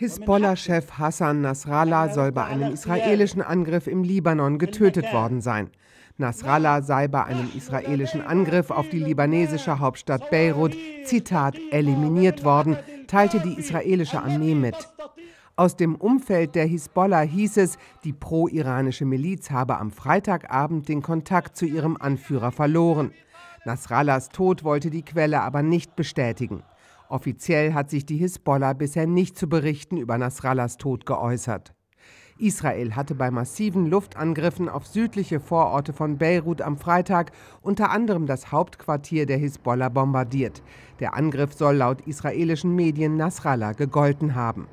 Hisbollah-Chef Hassan Nasrallah soll bei einem israelischen Angriff im Libanon getötet worden sein. Nasrallah sei bei einem israelischen Angriff auf die libanesische Hauptstadt Beirut, Zitat, eliminiert worden, teilte die israelische Armee mit. Aus dem Umfeld der Hisbollah hieß es, die pro-iranische Miliz habe am Freitagabend den Kontakt zu ihrem Anführer verloren. Nasrallahs Tod wollte die Quelle aber nicht bestätigen. Offiziell hat sich die Hisbollah bisher nicht zu Berichten über Nasrallahs Tod geäußert. Israel hatte bei massiven Luftangriffen auf südliche Vororte von Beirut am Freitag unter anderem das Hauptquartier der Hisbollah bombardiert. Der Angriff soll laut israelischen Medien Nasrallah gegolten haben.